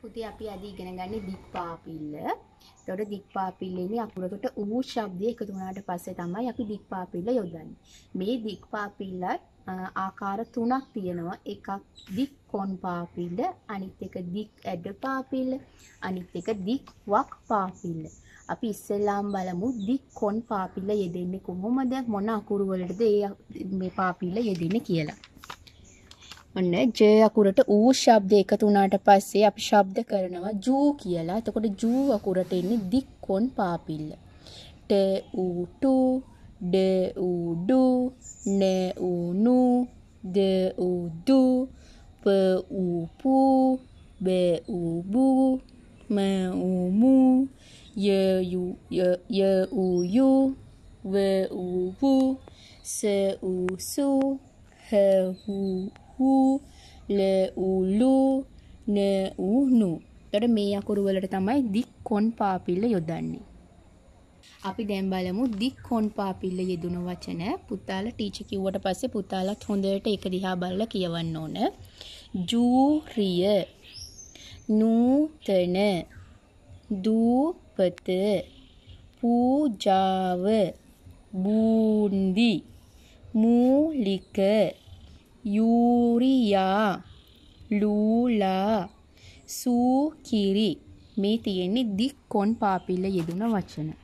පුතේ අපි අද ඉගෙන ගන්නේ දික්පාපිල්ල. එතකොට දික්පාපිල්ලේනේ අකුරකට ඌ ශබ්දය එකතු වුණාට පස්සේ තමයි අපි දික්පාපිල්ල යොදන්නේ. මේ දික්පාපිල්ල ආකාර තුනක් තියෙනවා. එකක් දික් කොන් පාපිල්ල, අනිත් එක දික් ඇඩ පාපිල්ල, අනිත් එක දික් වක් පාපිල්ල. අපි ඉස්සෙල්ලාම බලමු දික් කොන් පාපිල්ල යෙදෙන්නේ කොහොමද? මොන අකුරු වලටද මේ පාපිල්ල යෙදෙන්නේ කියලා. ඔන්න ජය අකුරට ඌ ශබ්ද එකතු වුණාට පස්සේ අපි ශබ්ද කරනවා ජූ කියලා. එතකොට ජූ අකුරට එන්නේ දික්කොන් පාපිල්ල. ට ඌ ටු ඩ ඌ ඩු න ඌ නු ද ඌ දු ප ඌ පු බ ඌ බු ම ඌ මු ය යු ය ඌ යු ව ඌ වු ස ඌ සු හ ඌ හූ ල උලු න උහුණු. එතකොට මේ අකුරු වලට තමයි දික් කොන් පාපිල්ල යොදන්නේ. අපි දැන් බලමු දික් කොන් පාපිල්ල යෙදුණු වචන පුතාලා ටීචර් කිව්වට පස්සේ පුතාලත් හොඳට ඒක දිහා බලලා කියවන්න ඕන. ජූරිය නූතන දූපත පූජාව බූන්දි මූලික යූරියා ලූලා සූකිරි මේ තියෙන්නේ දික්කොන් පාපිල්ල යෙදුන වචන